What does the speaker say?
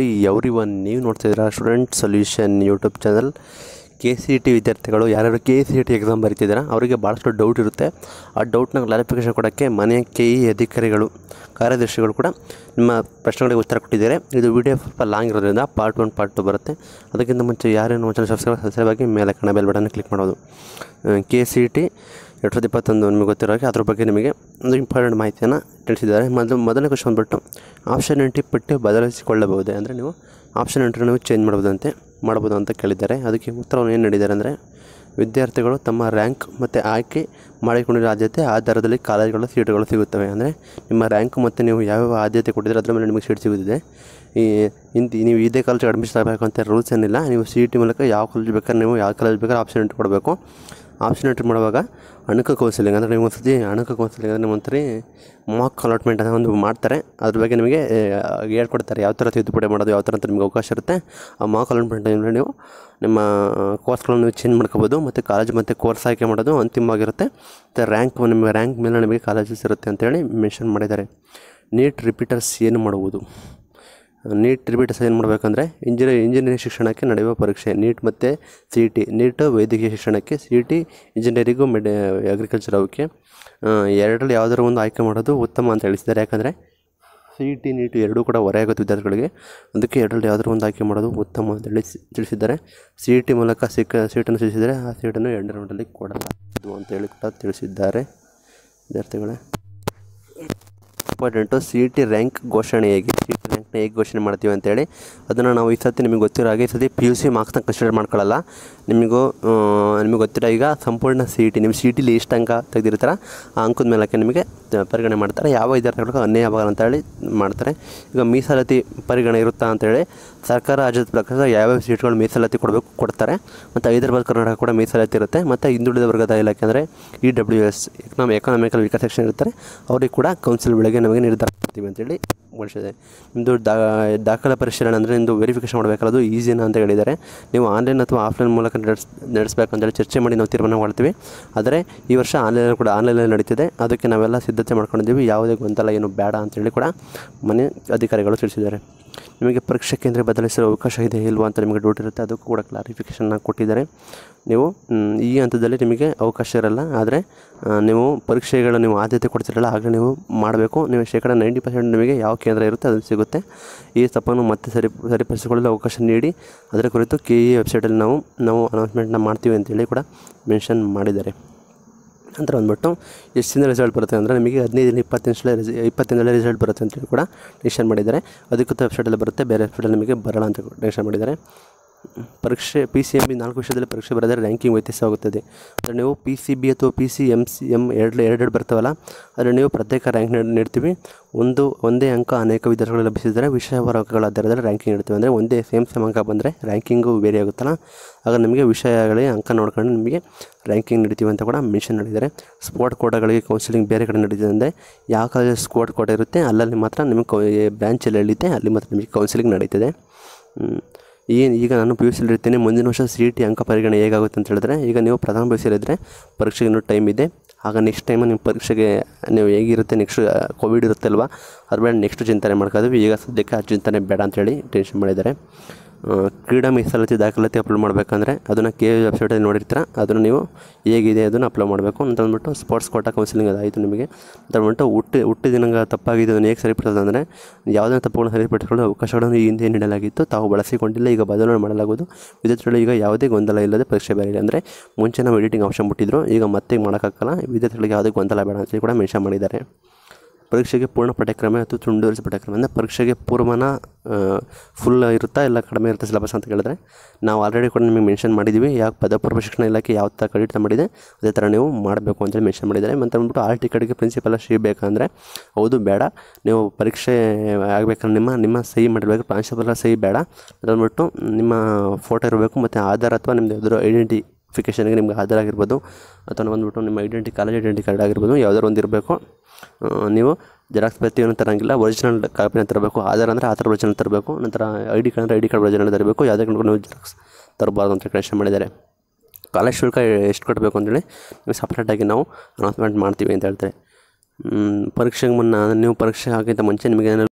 I every one ನೀವು ಇದ್ದೀರಾ student solution YouTube channel K C E T ವಿದ್ಯಾರ್ಥಿಗಳು ಯಾರ್ಯಾರು K C E T exam ಬರೀತಿದ್ದೀರಾ ಅವರಿಗೆ ಭಾಳಷ್ಟು ಡೌಟ್ ಇರುತ್ತೆ ಆ ಡೌಟ್ನ ಕ್ಲಾರಿಫಿಕೇಶನ್ ಕೊಡೋಕ್ಕೆ ಮನೆ ಕೆ ಇ ಅಧಿಕಾರಿಗಳು ಕಾರ್ಯದರ್ಶಿಗಳು ಕೂಡ ನಿಮ್ಮ ಪ್ರಶ್ನೆಗಳಿಗೆ ಉತ್ತರ ಕೊಟ್ಟಿದ್ದಾರೆ ಇದು ವಿಡಿಯೋ ಸ್ವಲ್ಪ ಲಾಂಗ್ ಇರೋದ್ರಿಂದ ಪಾರ್ಟ್ ಒನ್ ಪಾರ್ಟ್ ಟು ಬರುತ್ತೆ ಅದಕ್ಕಿಂತ ಮುಂಚೆ ಯಾರೇನು ಚಾನಲ್ ಸಬ್ಸ್ಕ್ರೈಬ್ ಸಬ್ಸ್ಕ್ರೈಬ್ ಆಗಿ ಮೇಲೆ ಕಣ ಬೆಲ್ ಬಟನ್ ಕ್ಲಿಕ್ ಮಾಡೋದು ಕೆ ಸಿ ಇ ಟಿ ಎರಡು ಸಾವಿರದ ಇಪ್ಪತ್ತೊಂದು ನಿಮಗೆ ಗೊತ್ತಿರೋ ಹಾಗೆ ಅದ್ರ ಬಗ್ಗೆ ನಿಮಗೆ ಒಂದು ಇಂಪಾರ್ಟೆಂಟ್ ಮಾಹಿತಿಯನ್ನು ತಿಳಿಸಿದ್ದಾರೆ ಮೊದಲು ಮೊದಲನೇ ಕ್ವಶನ್ ಬಂದ್ಬಿಟ್ಟು ಆಪ್ಷನ್ ಎಂಟ್ರಿ ಪಟ್ಟಿ ಬದಲಿಸಿಕೊಳ್ಳಬಹುದೇ ಅಂದರೆ ನೀವು ಆಪ್ಷನ್ ಎಂಟ್ರಿ ನೀವು ಚೇಂಜ್ ಮಾಡ್ಬೋದಂತೆ ಮಾಡ್ಬೋದು ಅಂತ ಕೇಳಿದ್ದಾರೆ ಅದಕ್ಕೆ ಉತ್ತರವನ್ನು ಏನು ನೀಡಿದ್ದಾರೆ ಅಂದರೆ ವಿದ್ಯಾರ್ಥಿಗಳು ತಮ್ಮ ರ್ಯಾಂಕ್ ಮತ್ತು ಆಯ್ಕೆ ಮಾಡಿಕೊಂಡಿರೋ ಆದ್ಯತೆ ಆಧಾರದಲ್ಲಿ ಕಾಲೇಜ್ಗಳು ಸೀಟುಗಳು ಸಿಗುತ್ತವೆ ಅಂದರೆ ನಿಮ್ಮ ರ್ಯಾಂಕ್ ಮತ್ತು ನೀವು ಯಾವ್ಯಾವ ಆದ್ಯತೆ ಕೊಟ್ಟಿದ್ರೆ ಅದರ ಮೇಲೆ ನಿಮಗೆ ಸೀಟ್ ಸಿಗುತ್ತಿದೆ ಈ ಇಂದು ನೀವು ಇದೇ ಕಾಲೇಜಿಗೆ ಅಡ್ಮಿಷನ್ ಆಗಬೇಕು ಅಂತ ರೂಲ್ಸ್ ಏನಿಲ್ಲ ನೀವು ಸಿ ಮೂಲಕ ಯಾವ ಕಾಲೇಜ್ ಬೇಕಾದ್ರೆ ನೀವು ಯಾವ ಕಾಲೇಜ್ ಬೇಕಾದ್ರೆ ಆಪ್ಷನ್ ಕೊಡಬೇಕು ಆಪ್ಷನ್ ಎಂಟ್ರಿ ಮಾಡುವಾಗ ಅಣಕ ಕೌನ್ಸಿಲಿಂಗ್ ಅಂದರೆ ನೀವು ಒಂದ್ಸತಿ ಅಣಕ ಕೌನ್ಸಿಲಿಂಗ್ ಅಂದರೆ ನಿಮ್ಮೊಂದ್ಸರಿ ಮಾಕ್ ಅಲಾಟ್ಮೆಂಟ್ ಅಂತ ಒಂದು ಮಾಡ್ತಾರೆ ಅದ್ರ ಬಗ್ಗೆ ನಿಮಗೆ ಹೇಳ್ಕೊಡ್ತಾರೆ ಯಾವ ಥರ ತಿದ್ದುಪಡಿ ಮಾಡೋದು ಯಾವ ಥರ ಅಂತ ನಿಮಗೆ ಅವಕಾಶ ಇರುತ್ತೆ ಆ ಮಾಕ್ ಟೈಮಲ್ಲಿ ನೀವು ನಿಮ್ಮ ಕೋರ್ಸ್ಗಳನ್ನು ನೀವು ಚೇಂಜ್ ಮಾಡ್ಕೋಬೋದು ಮತ್ತು ಕಾಲೇಜ್ ಮತ್ತು ಕೋರ್ಸ್ ಆಯ್ಕೆ ಮಾಡೋದು ಅಂತಿಮವಾಗಿರುತ್ತೆ ಮತ್ತು ರ್ಯಾಂಕ್ ನಿಮಗೆ ರ್ಯಾಂಕ್ ಮೇಲೆ ನಿಮಗೆ ಕಾಲೇಜಸ್ ಇರುತ್ತೆ ಅಂತೇಳಿ ಮೆನ್ಷನ್ ಮಾಡಿದ್ದಾರೆ ನೀಟ್ ರಿಪೀಟರ್ಸ್ ಏನು ಮಾಡುವುದು ನೀಟ್ ರಿಪೀಟ್ ಸಹ ಏನು ಮಾಡಬೇಕಂದ್ರೆ ಇಂಜಿನಿ ಇಂಜಿನಿಯರಿಂಗ್ ಶಿಕ್ಷಣಕ್ಕೆ ನಡೆಯುವ ಪರೀಕ್ಷೆ ನೀಟ್ ಮತ್ತು ಸಿ ಇ ಟಿ ನೀಟ್ ವೈದ್ಯಕೀಯ ಶಿಕ್ಷಣಕ್ಕೆ ಸಿ ಇ ಟಿ ಇಂಜಿನಿಯರಿಂಗು ಮೆಡಿ ಅಗ್ರಿಕಲ್ಚರ್ ಅವಕ್ಕೆ ಎರಡರಲ್ಲಿ ಯಾವುದಾದ್ರು ಒಂದು ಆಯ್ಕೆ ಮಾಡೋದು ಉತ್ತಮ ಅಂತ ತಿಳಿಸಿದ್ದಾರೆ ಯಾಕಂದರೆ C E e T NEET ಎರಡೂ ಕೂಡ ಹೊರೆಯಾಗುತ್ತೆ ವಿದ್ಯಾರ್ಥಿಗಳಿಗೆ ಅದಕ್ಕೆ ಎರಡರಲ್ಲಿ ಯಾವುದಾದ್ರು ಒಂದು ಆಯ್ಕೆ ಮಾಡೋದು ಉತ್ತಮ ಅಂತ ಹೇಳಿ ತಿಳಿಸಿದ್ದಾರೆ ಸಿ ಇ ಟಿ ಮೂಲಕ ಸಿಕ್ಕ ಸೀಟನ್ನು ಸೂಚಿಸಿದರೆ ಆ ಸೀಟನ್ನು ಎರಡನೇ ರೌಂಡಲ್ಲಿ ಕೊಡಲಾಗದು ಅಂತ ಹೇಳಿ ಕೂಡ ತಿಳಿಸಿದ್ದಾರೆ ವಿದ್ಯಾರ್ಥಿಗಳೇ important C E T rank ಘೋಷಣೆಯಾಗಿ ಸಿ ರ್ಯಾಂಕ್ನ ಹೇಗೆ ಘೋಷಣೆ ಮಾಡ್ತೀವಿ ಅಂತೇಳಿ ಅದನ್ನು ನಾವು ಈ ಸರ್ತಿ ನಿಮಗೆ ಗೊತ್ತಿರೋ ಹಾಗೆ ಈ ಸತಿ ಪಿ ಯು ಸಿ ಮಾರ್ಕ್ಸ್ನ ಕನ್ಸಿಡರ್ ಮಾಡ್ಕೊಳ್ಳಲ್ಲ ನಿಮಗೂ ನಿಮಗೆ ಗೊತ್ತಿರೋ ಈಗ ಸಂಪೂರ್ಣ ಸಿ ಇ e ಟಿ ನಿಮ್ಮ ಸಿ ಇ e ಟಿಲಿ ಎಷ್ಟು ಅಂಕ ತೆಗೆದಿರ್ತಾರೆ ಆ ಅಂಕದ ಮೇಲಕ್ಕೆ ನಿಮಗೆ ಪರಿಗಣನೆ ಮಾಡ್ತಾರೆ ಯಾವ ಅನ್ಯ ಯಾವಾಗ ಅಂತ ಹೇಳಿ ಮಾಡ್ತಾರೆ ಈಗ ಮೀಸಲಾತಿ ಪರಿಗಣನೆ ಇರುತ್ತಾ ಅಂತೇಳಿ ಸರ್ಕಾರ ರಾಜ್ಯದ ಪ್ರಕಾರ ಯಾವ್ಯಾವ ಸೀಟ್ಗಳು ಮೀಸಲಾತಿ ಕೊಡಬೇಕು ಕೊಡ್ತಾರೆ ಮತ್ತು ಹೈದರಾಬಾದ್ ಕರ್ನಾಟಕ ಕೂಡ ಮೀಸಲಾತಿ ಇರುತ್ತೆ ಮತ್ತು ಹಿಂದುಳಿದ ವರ್ಗದ ಇಲಾಖೆ ಅಂದರೆ E W S economy economical weaker section ಇರ್ತಾರೆ ಅವರಿಗೆ ಕೂಡ ಕೌನ್ಸಿಲ್ ಬೆಳಗ್ಗೆ ನಮಗೆ ನಿರ್ಧಾರ ಮಾಡ್ತೀವಿ ಅಂತೇಳಿ ಮಾಡಿಸಿದೆ ನಿಮ್ಮದು ದಾ ದಾಖಲೆ ಪರಿಶೀಲನೆ ಅಂದರೆ ನಿಮ್ಮದು ವೆರಿಫಿಕೇಷನ್ ಮಾಡಬೇಕಲ್ಲದು ಈಸಿನ ಅಂತ ಹೇಳಿದ್ದಾರೆ ನೀವು ಆನ್ಲೈನ್ ಅಥವಾ ಆಫ್ಲೈನ್ ಮೂಲಕ ನಡೆಸ್ ನಡೆಸಬೇಕಂತೇಳಿ ಚರ್ಚೆ ಮಾಡಿ ನಾವು ತೀರ್ಮಾನ ಮಾಡ್ತೀವಿ ಆದರೆ ಈ ವರ್ಷ ಆನ್ಲೈನಲ್ಲಿ ಕೂಡ ಆನ್ಲೈನಲ್ಲಿ ನಡೀತಿದೆ ಅದಕ್ಕೆ ನಾವೆಲ್ಲ ಸಿದ್ಧತೆ ಮಾಡ್ಕೊಂಡಿದ್ದೀವಿ ಯಾವುದೇ ಗೊಂದಲ ಏನು ಬೇಡ ಅಂತೇಳಿ ಕೂಡ ಮನೆ ಅಧಿಕಾರಿಗಳು ತಿಳಿಸಿದ್ದಾರೆ ನಿಮಗೆ ಪರೀಕ್ಷಾ ಕೇಂದ್ರ ಬದಲಿಸಲು ಅವಕಾಶ ಇದೆ ಇಲ್ವಾ ಅಂತ ನಿಮಗೆ ಡೌಟ್ ಇರುತ್ತೆ ಅದಕ್ಕೂ ಕೂಡ ಕ್ಲಾರಿಫಿಕೇಷನ್ನ ಕೊಟ್ಟಿದ್ದಾರೆ ನೀವು ಈ ಹಂತದಲ್ಲಿ ನಿಮಗೆ ಅವಕಾಶ ಇರಲ್ಲ ಆದರೆ ನೀವು ಪರೀಕ್ಷೆಗಳ ನೀವು ಆದ್ಯತೆ ಕೊಡ್ತಿರಲ್ಲ ಆಗ ನೀವು ಮಾಡಬೇಕು ನೀವು ಶೇಕಡ ನೈಂಟಿ ಪರ್ಸೆಂಟ್ ನಿಮಗೆ ಯಾವ ಕೇಂದ್ರ ಇರುತ್ತೆ ಅದು ಸಿಗುತ್ತೆ ಈ ತಪ್ಪನ್ನು ಮತ್ತೆ ಸರಿ ಸರಿಪಡಿಸಿಕೊಳ್ಳಲು ಅವಕಾಶ ನೀಡಿ ಅದರ ಕುರಿತು ಕೆ ಇ ವೆಬ್ಸೈಟಲ್ಲಿ ನಾವು ನಾವು ಅನೌನ್ಸ್ಮೆಂಟ್ನ ಮಾಡ್ತೀವಿ ಅಂತೇಳಿ ಕೂಡ ಮೆನ್ಷನ್ ಮಾಡಿದ್ದಾರೆ ಅಂತ ಬಂದುಬಿಟ್ಟು ಎಷ್ಟು ದಿನ ರಿಸಲ್ಟ್ ಬರುತ್ತೆ ಅಂದರೆ ನಿಮಗೆ ಹದಿನೈದು ದಿನ ಇಪ್ಪತ್ತು ನಿಮಿಷ ರಿಸ ರಿಸಲ್ಟ್ ಬರುತ್ತೆ ಅಂತೇಳಿ ಕೂಡ ಟೆನ್ಷನ್ ಮಾಡಿದ್ದಾರೆ ಅದಕ್ಕೂ ವೆಬ್ಸೈಟಲ್ಲಿ ಬರುತ್ತೆ ಬೇರೆ ವೆಬ್ಸೈಟಲ್ಲಿ ನಿಮಗೆ ಬರಲ್ಲ ಅಂತ ಟೆನ್ಷನ್ ಮಾಡಿದ್ದಾರೆ ಪರೀಕ್ಷೆ ಪಿ ಸಿ ಎಮ್ ಬಿ ನಾಲ್ಕು ವಿಷಯದಲ್ಲಿ ಪರೀಕ್ಷೆ ಬರೆದರೆ ರ್ಯಾಂಕಿಂಗ್ ವ್ಯತ್ಯಾಸವಾಗುತ್ತದೆ ಅಂದರೆ ನೀವು ಪಿ ಸಿ ಬಿ ಅಥವಾ P C M C M ಎರಡು ಎರಡೆರಡು ಬರ್ತಾವಲ್ಲ ಆದರೆ ನೀವು ಪ್ರತ್ಯೇಕ ರ್ಯಾಂಕ್ ನೀಡ್ತೀವಿ ಒಂದು ಒಂದೇ ಅಂಕ ಅನೇಕ ವಿದ್ಯಾರ್ಥಿಗಳು ಲಭಿಸಿದರೆ ವಿಷಯ ವರ್ಗಗಳ ಆಧಾರದಲ್ಲಿ ರ್ಯಾಂಕಿಂಗ್ ನೀಡ್ತೀವಿ ಅಂದರೆ ಒಂದೇ ಸೇಮ್ ಸೇಮ್ ಅಂಕ ಬಂದರೆ ರ್ಯಾಂಕಿಂಗು ಬೇರೆ ಆಗುತ್ತಲ್ಲ ಆಗ ನಿಮಗೆ ವಿಷಯಗಳಿಗೆ ಅಂಕ ನೋಡ್ಕೊಂಡು ನಿಮಗೆ ರ್ಯಾಂಕಿಂಗ್ ನೀಡ್ತೀವಿ ಅಂತ ಕೂಡ ಮೆನ್ಷನ್ ಮಾಡಿದ್ದಾರೆ ಸ್ಪೋರ್ಟ್ ಕೋಟಗಳಿಗೆ ಕೌನ್ಸಿಲಿಂಗ್ ಬೇರೆ ಕಡೆ ನಡೀತಿದೆ ಅಂದರೆ ಯಾವ ಕಾಲೇಜ್ ಸ್ಪೋರ್ಟ್ ಕೋಟ ಇರುತ್ತೆ ಅಲ್ಲಲ್ಲಿ ಮಾತ್ರ ನಿಮಗೆ ಬ್ರ್ಯಾಂಚಲ್ಲಿ ಎಳಿತೆ ಅಲ್ಲಿ ಮಾತ್ರ ನಿಮಗೆ ಕೌನ್ಸಿಲಿಂಗ್ ನಡೀತದೆ ಏನು ಈಗ ನಾನು ಪಿ ಯು ಸಿಲಿರ್ತೀನಿ ಮುಂದಿನ ವರ್ಷ ಸಿ ಇ ಟಿ ಅಂಕ ಪರಿಗಣನೆ ಹೇಗಾಗುತ್ತೆ ಅಂತ ಹೇಳಿದ್ರೆ ಈಗ ನೀವು ಪ್ರಥಮ ಪಿ ಯು ಇದ್ದರೆ ಪರೀಕ್ಷೆಗೆ ಇನ್ನೂ ಟೈಮ್ ಇದೆ ಆಗ ನೆಕ್ಸ್ಟ್ ಟೈಮು ನಿಮ್ಮ ಪರೀಕ್ಷೆಗೆ ನೀವು ಹೇಗಿರುತ್ತೆ ನೆಕ್ಸ್ಟ್ ಕೋವಿಡ್ ಇರುತ್ತಲ್ವ ಅದ್ರ ಮೇಲೆ ನೆಕ್ಸ್ಟ್ ಚಿಂತನೆ ಮಾಡ್ಕೋದ್ವಿ ಈಗ ಸದ್ಯಕ್ಕೆ ಆ ಚಿಂತನೆ ಬೇಡ ಅಂತೇಳಿ ಟೆನ್ಷನ್ ಮಾಡಿದ್ದಾರೆ ಕ್ರೀಡಾ ಮೀಸಲಾತಿ ದಾಖಲಾತಿ ಅಪ್ಲೋಡ್ ಮಾಡಬೇಕಂದ್ರೆ ಅದನ್ನು ಕೆ ವಿ ವೆಬ್ಸೈಟಲ್ಲಿ ನೋಡಿರ್ತೀರ ಅದನ್ನು ನೀವು ಹೇಗಿದೆ ಅದನ್ನು ಅಪ್ಲೋಡ್ ಮಾಡಬೇಕು ಅಂತ ಅಂದ್ಬಿಟ್ಟು ಸ್ಪೋರ್ಟ್ಸ್ ಕೋಟಾ ಕೌನ್ಸಿಲಿಂಗ್ ಅದಾಯಿತು ನಿಮಗೆ ಅಂತ ಅಂದ್ಬಿಟ್ಟು ಹುಟ್ಟಿ ಹುಟ್ಟಿ ತಪ್ಪಾಗಿದೆ ಅದನ್ನು ಹೇಗೆ ಅಂದರೆ ಯಾವುದೇ ತಪ್ಪುಗಳನ್ನು ಸರಿಪಡಿಸಿಕೊಳ್ಳಲು ಅವಕಾಶಗಳನ್ನು ಈ ಹಿಂದೆ ನೀಡಲಾಗಿತ್ತು ತಾವು ಬಳಸಿಕೊಂಡಿಲ್ಲ ಈಗ ಬದಲಾವಣೆ ಮಾಡಲಾಗುವುದು ವಿದ್ಯಾರ್ಥಿಗಳು ಈಗ ಯಾವುದೇ ಗೊಂದಲ ಇಲ್ಲದೆ ಪರೀಕ್ಷೆ ಬೇರೆ ಅಂದರೆ ಮುಂಚೆ ನಾವು ಎಡಿಟಿಂಗ್ ಆಪ್ಷನ್ ಬಿಟ್ಟಿದ್ರು ಈಗ ಮತ್ತೆ ಮಾಡೋಕ್ಕಾಗಲ್ಲ ವಿದ್ಯಾರ್ಥಿಗಳಿಗೆ ಯಾವುದೇ ಗೊಂದಲ ಬೇಡ ಅಂತೇಳಿ ಕೂಡ ಮೆನ್ಷನ್ ಮಾಡಿದ್ದಾರೆ ಪರೀಕ್ಷೆಗೆ ಪೂರ್ಣ ಪಠ್ಯಕ್ರಮ ಅಥವಾ ತುಂಡು ಪಠ್ಯಕ್ರಮ ಅಂದರೆ ಪರೀಕ್ಷೆಗೆ ಪೂರ್ವನ ಫುಲ್ ಇರುತ್ತಾ ಇಲ್ಲ ಕಡಿಮೆ ಇರುತ್ತೆ ಸಿಲೆಬಸ್ ಅಂತ ಕೇಳಿದ್ರೆ ನಾವು ಆಲ್ರೆಡಿ ಕೂಡ ನಿಮಗೆ ಮೆನ್ಷನ್ ಮಾಡಿದ್ದೀವಿ ಯಾಕೆ ಪದಪೂರ್ವ ಶಿಕ್ಷಣ ಇಲಾಖೆ ಯಾವ ಥರ ಕಡಿತ ಮಾಡಿದೆ ಅದೇ ಥರ ನೀವು ಮಾಡಬೇಕು ಅಂತೇಳಿ ಮೆನ್ಷನ್ ಮಾಡಿದ್ದಾರೆ ಮತ್ತು ಅಂದ್ಬಿಟ್ಟು ಆಲ್ ಕಡೆಗೆ ಪ್ರಿನ್ಸಿಪಲ್ ಸಹಿ ಬೇಕಂದರೆ ಹೌದು ಬೇಡ ನೀವು ಪರೀಕ್ಷೆ ಆಗಬೇಕಂದ್ರೆ ನಿಮ್ಮ ನಿಮ್ಮ ಸಹಿ ಮಾಡಿರಬೇಕು ಪ್ರಾಂಶುಪಾಲ ಸಹಿ ಬೇಡ ಅದಂದ್ಬಿಟ್ಟು ನಿಮ್ಮ ಫೋಟೋ ಇರಬೇಕು ಮತ್ತು ಆಧಾರ್ ಅಥವಾ ನಿಮ್ಮದು ಯಾವ್ದಾದ್ರು ಐಡೆಂಟಿ ಫಿಕೇಶನ್ಗೆ ನಿಮ್ಗೆ ಆಗಿರ್ಬೋದು ಅಥವಾ ಬಂದ್ಬಿಟ್ಟು ನಿಮ್ಮ ಐಡೆಂಟಿ ಕಾಲೇಜ್ ಐಡೆಂಟಿ ಕಾರ್ಡ್ ಆಗಿರ್ಬೋದು ಯಾವ್ದಾರು ಒಂದು ಇರಬೇಕು ನೀವು ಜೆರಾಕ್ಸ್ ಪ್ರತಿಯನ್ನು ತರಂಗಿಲ್ಲ ಒರಿಜಿನಲ್ ಕಾಪಿನ ತರಬೇಕು ಆಧಾರ್ ಅಂದರೆ ಥರ ಒರಿಜಿನಲ್ ತರಬೇಕು ನಂತರ ಐ ಡಿ ಕಾರ್ಡ್ ಅಂದರೆ ಐ ಡಿ ಕಾರ್ಡ್ ಒರಿಜಿನಲ್ ತರಬೇಕು ಯಾವುದೇ ಕಂಡು ನೀವು ಜೆರಾಕ್ಸ್ ತರಬಾರ್ದು ಅಂತ ಕ್ಲೇಷನ್ ಮಾಡಿದ್ದಾರೆ ಕಾಲೇಜ್ ಶುಲ್ಕ ಎಷ್ಟು ಕಟ್ಟಬೇಕು ಅಂತೇಳಿ ನೀವು ಸಪ್ರೇಟಾಗಿ ನಾವು ಅನೌನ್ಸ್ಮೆಂಟ್ ಮಾಡ್ತೀವಿ ಅಂತ ಹೇಳ್ತಾರೆ ಪರೀಕ್ಷೆಗೆ ಮುನ್ನ ನೀವು ಪರೀಕ್ಷೆ ಹಾಕಿಂತ ಮುಂಚೆ ನಿಮಗೆ